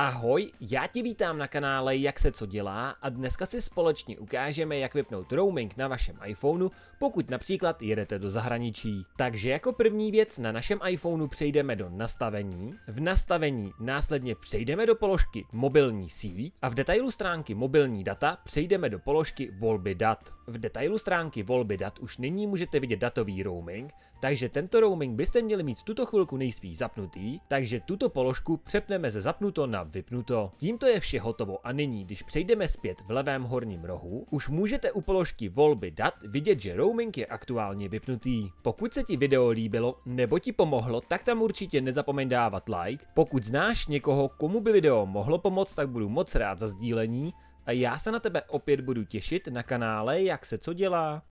Ahoj, já ti vítám na kanále Jak se co dělá a dneska si společně ukážeme, jak vypnout roaming na vašem iPhoneu, pokud například jedete do zahraničí. Takže jako první věc na našem iPhoneu přejdeme do nastavení, v nastavení následně přejdeme do položky mobilní síť a v detailu stránky mobilní data přejdeme do položky volby dat. V detailu stránky volby dat už nyní můžete vidět datový roaming, takže tento roaming byste měli mít v tuto chvilku nejspíš zapnutý, takže tuto položku přepneme ze zapnuto na mám vypnuto. Tímto je vše hotovo a nyní, když přejdeme zpět v levém horním rohu, už můžete u položky volby dat vidět, že roaming je aktuálně vypnutý. Pokud se ti video líbilo nebo ti pomohlo, tak tam určitě nezapomeň dávat like. Pokud znáš někoho, komu by video mohlo pomoct, tak budu moc rád za sdílení a já se na tebe opět budu těšit na kanále Jak se co dělá.